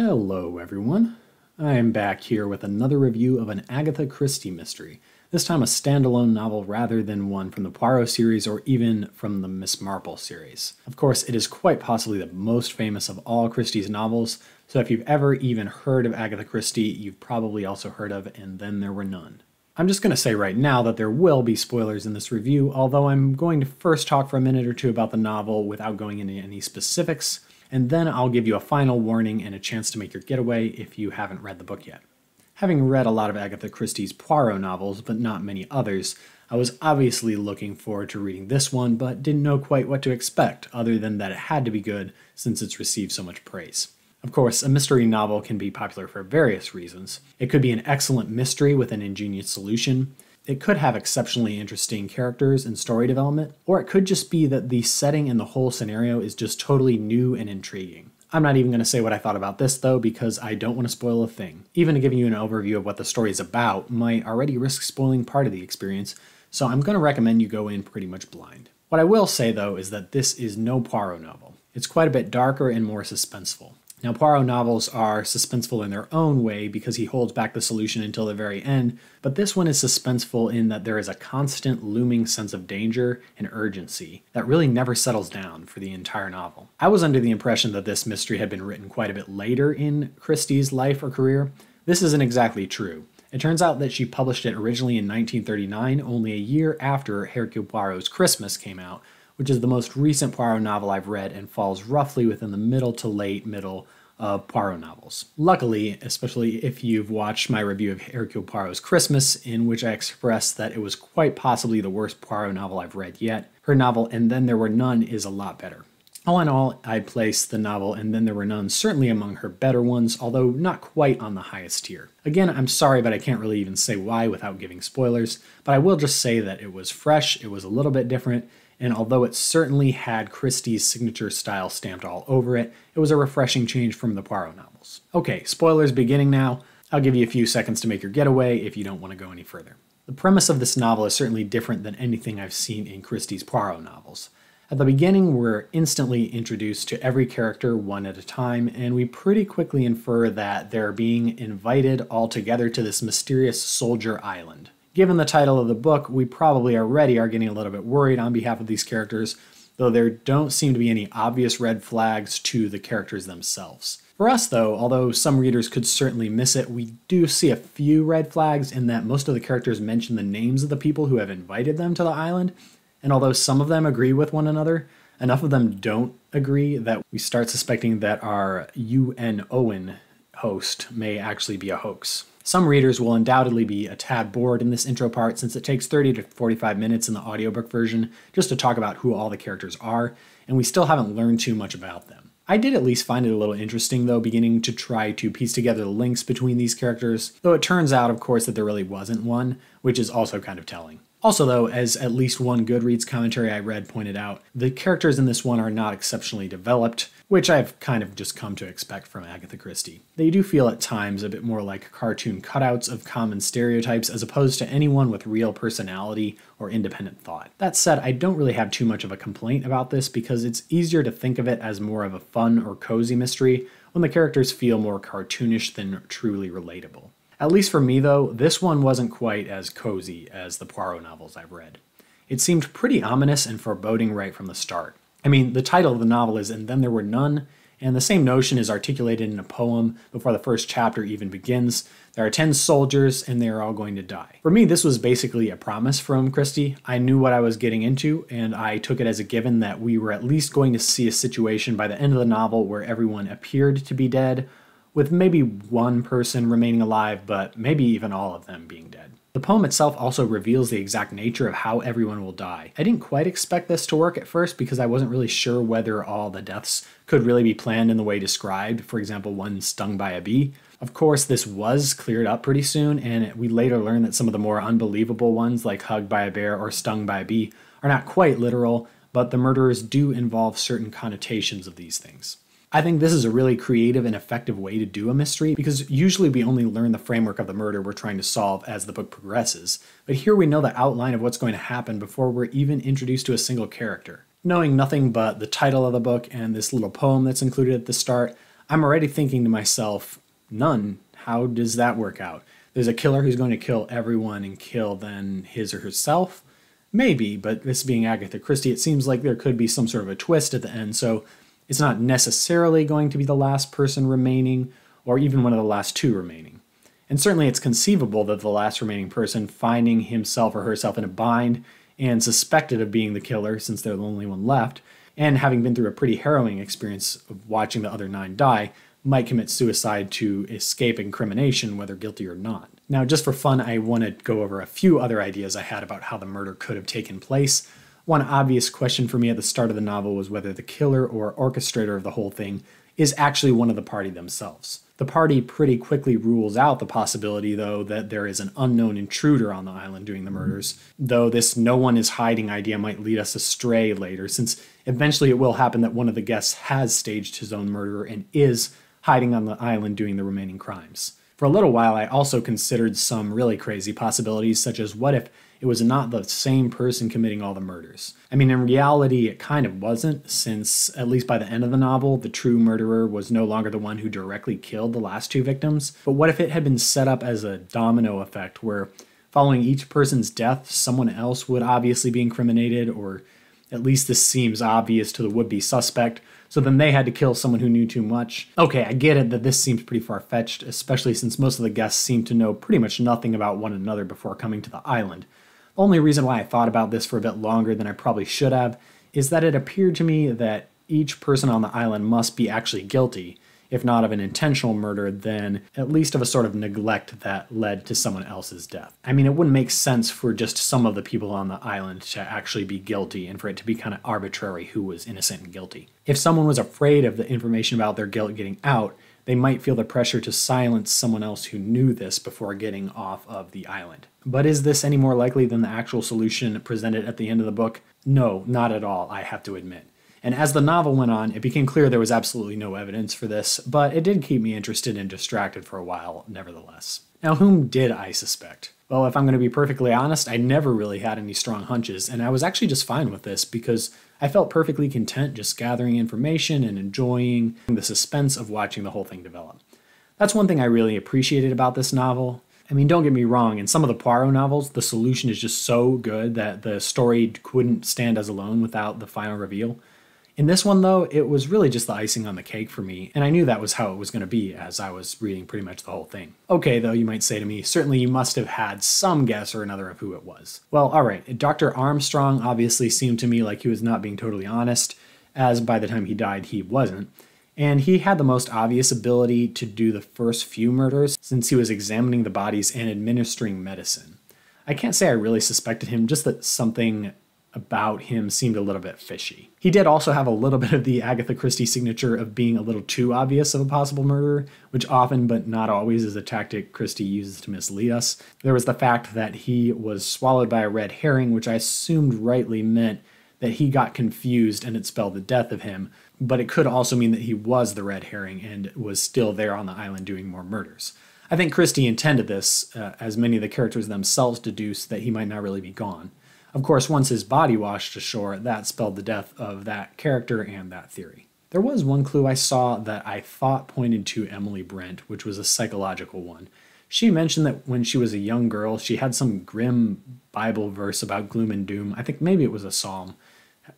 Hello everyone. I am back here with another review of an Agatha Christie mystery, this time a standalone novel rather than one from the Poirot series or even from the Miss Marple series. Of course, it is quite possibly the most famous of all Christie's novels, so if you've ever even heard of Agatha Christie, you've probably also heard of And Then There Were None. I'm just going to say right now that there will be spoilers in this review, although I'm going to first talk for a minute or two about the novel without going into any specifics, and then I'll give you a final warning and a chance to make your getaway if you haven't read the book yet. Having read a lot of Agatha Christie's Poirot novels, but not many others, I was obviously looking forward to reading this one, but didn't know quite what to expect, other than that it had to be good since it's received so much praise. Of course, a mystery novel can be popular for various reasons. It could be an excellent mystery with an ingenious solution, it could have exceptionally interesting characters and story development, or it could just be that the setting and the whole scenario is just totally new and intriguing. I'm not even going to say what I thought about this though, because I don't want to spoil a thing. Even giving you an overview of what the story is about might already risk spoiling part of the experience, so I'm going to recommend you go in pretty much blind. What I will say though is that this is no Poirot novel. It's quite a bit darker and more suspenseful. Now, Poirot novels are suspenseful in their own way because he holds back the solution until the very end, but this one is suspenseful in that there is a constant looming sense of danger and urgency that really never settles down for the entire novel. I was under the impression that this mystery had been written quite a bit later in Christie's life or career. This isn't exactly true. It turns out that she published it originally in 1939, only a year after Hercule Poirot's Christmas came out, which is the most recent Poirot novel I've read and falls roughly within the middle to late middle of Poirot novels. Luckily, especially if you've watched my review of Hercule Poirot's Christmas, in which I expressed that it was quite possibly the worst Poirot novel I've read yet, her novel And Then There Were None is a lot better. All in all, I place the novel And Then There Were None certainly among her better ones, although not quite on the highest tier. Again, I'm sorry, but I can't really even say why without giving spoilers, but I will just say that it was fresh, it was a little bit different, and although it certainly had Christie's signature style stamped all over it, it was a refreshing change from the Poirot novels. Okay, spoilers beginning now. I'll give you a few seconds to make your getaway if you don't want to go any further. The premise of this novel is certainly different than anything I've seen in Christie's Poirot novels. At the beginning, we're instantly introduced to every character one at a time, and we pretty quickly infer that they're being invited all together to this mysterious soldier island. Given the title of the book, we probably already are getting a little bit worried on behalf of these characters, though there don't seem to be any obvious red flags to the characters themselves. For us, though, although some readers could certainly miss it, we do see a few red flags in that most of the characters mention the names of the people who have invited them to the island, and although some of them agree with one another, enough of them don't agree that we start suspecting that our UN Owen host may actually be a hoax. Some readers will undoubtedly be a tad bored in this intro part since it takes 30 to 45 minutes in the audiobook version just to talk about who all the characters are, and we still haven't learned too much about them. I did at least find it a little interesting though, beginning to try to piece together the links between these characters, though it turns out, of course, that there really wasn't one, which is also kind of telling. Also, though, as at least one Goodreads commentary I read pointed out, the characters in this one are not exceptionally developed, which I've kind of just come to expect from Agatha Christie. They do feel at times a bit more like cartoon cutouts of common stereotypes as opposed to anyone with real personality or independent thought. That said, I don't really have too much of a complaint about this because it's easier to think of it as more of a fun or cozy mystery when the characters feel more cartoonish than truly relatable. At least for me, though, this one wasn't quite as cozy as the Poirot novels I've read. It seemed pretty ominous and foreboding right from the start. I mean, the title of the novel is And Then There Were None, and the same notion is articulated in a poem before the first chapter even begins. There are 10 soldiers, and they are all going to die. For me, this was basically a promise from Christie. I knew what I was getting into, and I took it as a given that we were at least going to see a situation by the end of the novel where everyone appeared to be dead, with maybe one person remaining alive, but maybe even all of them being dead. The poem itself also reveals the exact nature of how everyone will die. I didn't quite expect this to work at first because I wasn't really sure whether all the deaths could really be planned in the way described, for example, one stung by a bee. Of course, this was cleared up pretty soon, and we later learned that some of the more unbelievable ones, like hugged by a bear or stung by a bee, are not quite literal, but the murderers do involve certain connotations of these things. I think this is a really creative and effective way to do a mystery because usually we only learn the framework of the murder we're trying to solve as the book progresses, but here we know the outline of what's going to happen before we're even introduced to a single character. Knowing nothing but the title of the book and this little poem that's included at the start, I'm already thinking to myself, none, how does that work out? There's a killer who's going to kill everyone and kill then his or herself. Maybe, but this being Agatha Christie, it seems like there could be some sort of a twist at the end, so it's not necessarily going to be the last person remaining or even one of the last two remaining. And certainly it's conceivable that the last remaining person finding himself or herself in a bind and suspected of being the killer since they're the only one left, and having been through a pretty harrowing experience of watching the other nine die, might commit suicide to escape incrimination, whether guilty or not. Now, just for fun, I want to go over a few other ideas I had about how the murder could have taken place, one obvious question for me at the start of the novel was whether the killer or orchestrator of the whole thing is actually one of the party themselves. The party pretty quickly rules out the possibility, though, that there is an unknown intruder on the island doing the murders, though this no one is hiding idea might lead us astray later, since eventually it will happen that one of the guests has staged his own murder and is hiding on the island doing the remaining crimes. For a little while, I also considered some really crazy possibilities, such as what if it was not the same person committing all the murders. I mean, in reality, it kind of wasn't, since, at least by the end of the novel, the true murderer was no longer the one who directly killed the last two victims. But what if it had been set up as a domino effect where following each person's death, someone else would obviously be incriminated, or at least this seems obvious to the would be suspect, so then they had to kill someone who knew too much. Okay, I get it that this seems pretty far fetched, especially since most of the guests seem to know pretty much nothing about one another before coming to the island. Only reason why I thought about this for a bit longer than I probably should have is that it appeared to me that each person on the island must be actually guilty, if not of an intentional murder, then at least of a sort of neglect that led to someone else's death. I mean, it wouldn't make sense for just some of the people on the island to actually be guilty and for it to be kind of arbitrary who was innocent and guilty. If someone was afraid of the information about their guilt getting out, they might feel the pressure to silence someone else who knew this before getting off of the island. But is this any more likely than the actual solution presented at the end of the book? No, not at all, I have to admit. And as the novel went on, it became clear there was absolutely no evidence for this, but it did keep me interested and distracted for a while, nevertheless. Now, whom did I suspect? Well, if I'm going to be perfectly honest, I never really had any strong hunches, and I was actually just fine with this because I felt perfectly content just gathering information and enjoying the suspense of watching the whole thing develop. That's one thing I really appreciated about this novel. I mean, don't get me wrong, in some of the Poirot novels, the solution is just so good that the story couldn't stand as alone without the final reveal. In this one, though, it was really just the icing on the cake for me, and I knew that was how it was going to be as I was reading pretty much the whole thing. Okay, though, you might say to me, certainly you must have had some guess or another of who it was. Well, alright, Dr. Armstrong obviously seemed to me like he was not being totally honest, as by the time he died, he wasn't and he had the most obvious ability to do the first few murders since he was examining the bodies and administering medicine. I can't say I really suspected him, just that something about him seemed a little bit fishy. He did also have a little bit of the Agatha Christie signature of being a little too obvious of a possible murder, which often but not always is a tactic Christie uses to mislead us. There was the fact that he was swallowed by a red herring, which I assumed rightly meant that he got confused and it spelled the death of him, but it could also mean that he was the red herring and was still there on the island doing more murders. I think Christie intended this, uh, as many of the characters themselves deduce that he might not really be gone. Of course, once his body washed ashore, that spelled the death of that character and that theory. There was one clue I saw that I thought pointed to Emily Brent, which was a psychological one. She mentioned that when she was a young girl, she had some grim Bible verse about gloom and doom. I think maybe it was a psalm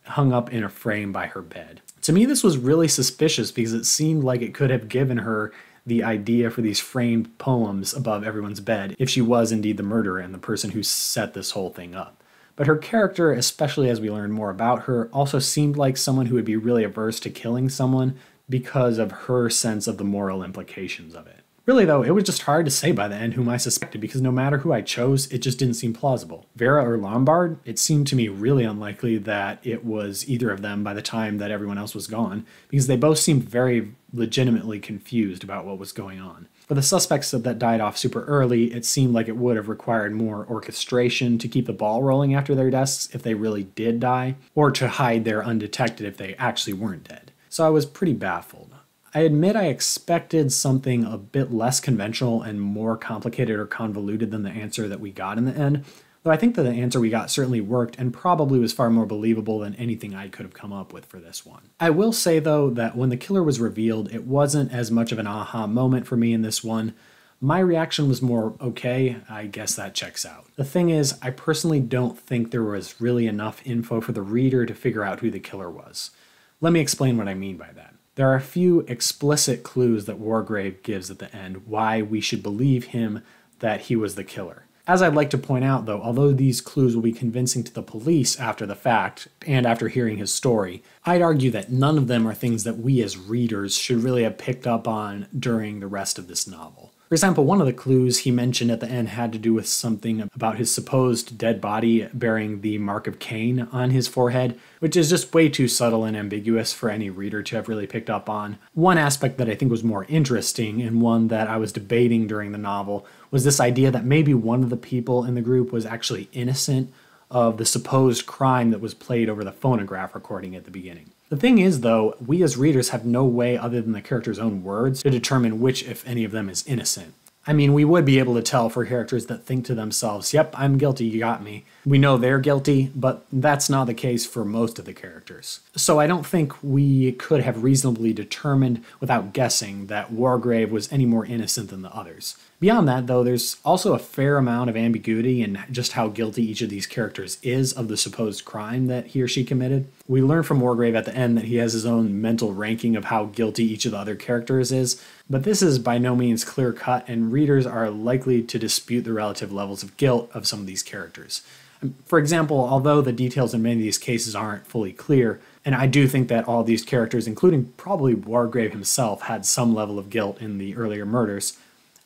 hung up in a frame by her bed. To me, this was really suspicious because it seemed like it could have given her the idea for these framed poems above everyone's bed if she was indeed the murderer and the person who set this whole thing up but her character, especially as we learn more about her, also seemed like someone who would be really averse to killing someone because of her sense of the moral implications of it. Really, though, it was just hard to say by the end whom I suspected because no matter who I chose, it just didn't seem plausible. Vera or Lombard, it seemed to me really unlikely that it was either of them by the time that everyone else was gone, because they both seemed very legitimately confused about what was going on. For the suspects that died off super early, it seemed like it would have required more orchestration to keep the ball rolling after their deaths if they really did die, or to hide their undetected if they actually weren't dead. So I was pretty baffled. I admit I expected something a bit less conventional and more complicated or convoluted than the answer that we got in the end, though I think that the answer we got certainly worked and probably was far more believable than anything I could have come up with for this one. I will say though that when the killer was revealed, it wasn't as much of an aha moment for me in this one. My reaction was more, okay, I guess that checks out. The thing is, I personally don't think there was really enough info for the reader to figure out who the killer was. Let me explain what I mean by that. There are a few explicit clues that Wargrave gives at the end why we should believe him that he was the killer. As I'd like to point out, though, although these clues will be convincing to the police after the fact and after hearing his story, I'd argue that none of them are things that we as readers should really have picked up on during the rest of this novel. For example, one of the clues he mentioned at the end had to do with something about his supposed dead body bearing the mark of Cain on his forehead, which is just way too subtle and ambiguous for any reader to have really picked up on. One aspect that I think was more interesting and one that I was debating during the novel was this idea that maybe one of the people in the group was actually innocent of the supposed crime that was played over the phonograph recording at the beginning. The thing is, though, we as readers have no way other than the character's own words to determine which, if any of them, is innocent. I mean, we would be able to tell for characters that think to themselves, yep, I'm guilty, you got me. We know they're guilty, but that's not the case for most of the characters. So I don't think we could have reasonably determined without guessing that Wargrave was any more innocent than the others. Beyond that, though, there's also a fair amount of ambiguity in just how guilty each of these characters is of the supposed crime that he or she committed. We learn from Wargrave at the end that he has his own mental ranking of how guilty each of the other characters is, but this is by no means clear cut, and readers are likely to dispute the relative levels of guilt of some of these characters. For example, although the details in many of these cases aren't fully clear, and I do think that all these characters, including probably Wargrave himself, had some level of guilt in the earlier murders,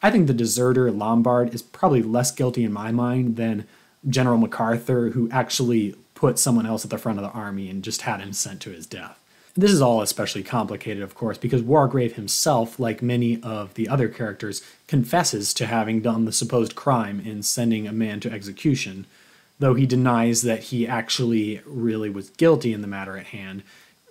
I think the deserter Lombard is probably less guilty in my mind than General MacArthur, who actually put someone else at the front of the army and just had him sent to his death. This is all especially complicated, of course, because Wargrave himself, like many of the other characters, confesses to having done the supposed crime in sending a man to execution, though he denies that he actually really was guilty in the matter at hand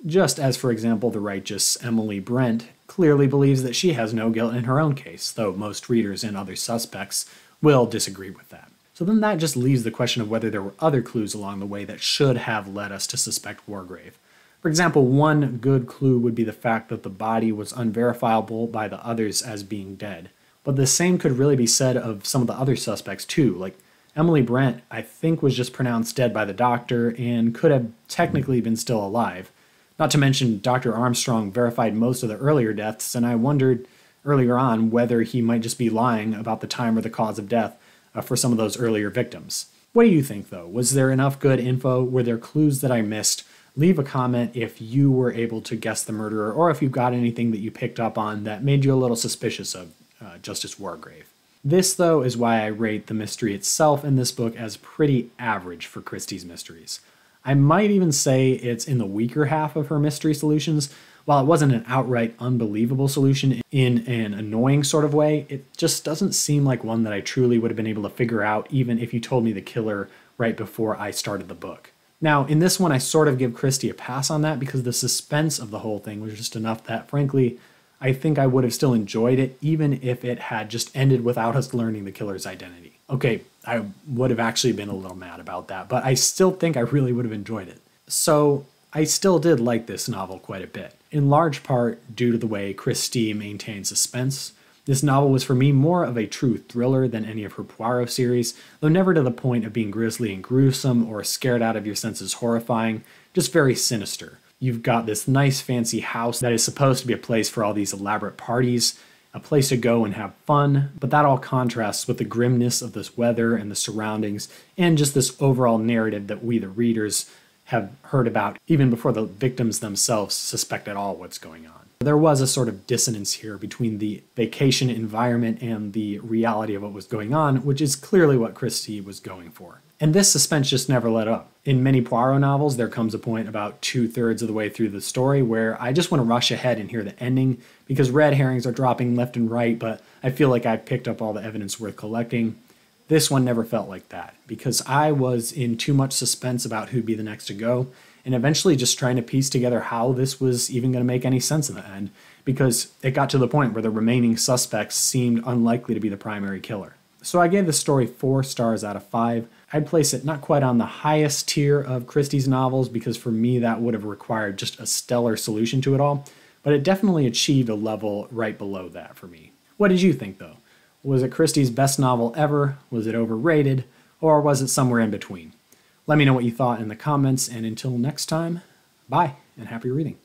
just as, for example, the righteous Emily Brent clearly believes that she has no guilt in her own case, though most readers and other suspects will disagree with that. So then that just leaves the question of whether there were other clues along the way that should have led us to suspect Wargrave. For example, one good clue would be the fact that the body was unverifiable by the others as being dead. But the same could really be said of some of the other suspects too, like Emily Brent, I think, was just pronounced dead by the doctor and could have technically been still alive. Not to mention, Dr. Armstrong verified most of the earlier deaths, and I wondered earlier on whether he might just be lying about the time or the cause of death uh, for some of those earlier victims. What do you think, though? Was there enough good info? Were there clues that I missed? Leave a comment if you were able to guess the murderer or if you got anything that you picked up on that made you a little suspicious of uh, Justice Wargrave. This, though, is why I rate the mystery itself in this book as pretty average for Christie's mysteries. I might even say it's in the weaker half of her mystery solutions. While it wasn't an outright unbelievable solution in an annoying sort of way, it just doesn't seem like one that I truly would have been able to figure out even if you told me the killer right before I started the book. Now, in this one, I sort of give Christie a pass on that because the suspense of the whole thing was just enough that, frankly, I think I would have still enjoyed it even if it had just ended without us learning the killer's identity okay, I would have actually been a little mad about that, but I still think I really would have enjoyed it. So I still did like this novel quite a bit, in large part due to the way Christie maintains suspense. This novel was for me more of a true thriller than any of her Poirot series, though never to the point of being grisly and gruesome or scared out of your senses horrifying, just very sinister. You've got this nice fancy house that is supposed to be a place for all these elaborate parties, a place to go and have fun, but that all contrasts with the grimness of this weather and the surroundings and just this overall narrative that we, the readers, have heard about even before the victims themselves suspect at all what's going on. There was a sort of dissonance here between the vacation environment and the reality of what was going on, which is clearly what Christie was going for. And this suspense just never let up. In many Poirot novels, there comes a point about two thirds of the way through the story where I just want to rush ahead and hear the ending because red herrings are dropping left and right, but I feel like I've picked up all the evidence worth collecting. This one never felt like that because I was in too much suspense about who'd be the next to go and eventually just trying to piece together how this was even going to make any sense in the end because it got to the point where the remaining suspects seemed unlikely to be the primary killer. So I gave the story four stars out of five. I'd place it not quite on the highest tier of Christie's novels because for me that would have required just a stellar solution to it all, but it definitely achieved a level right below that for me. What did you think though? Was it Christie's best novel ever? Was it overrated? Or was it somewhere in between? Let me know what you thought in the comments, and until next time, bye and happy reading.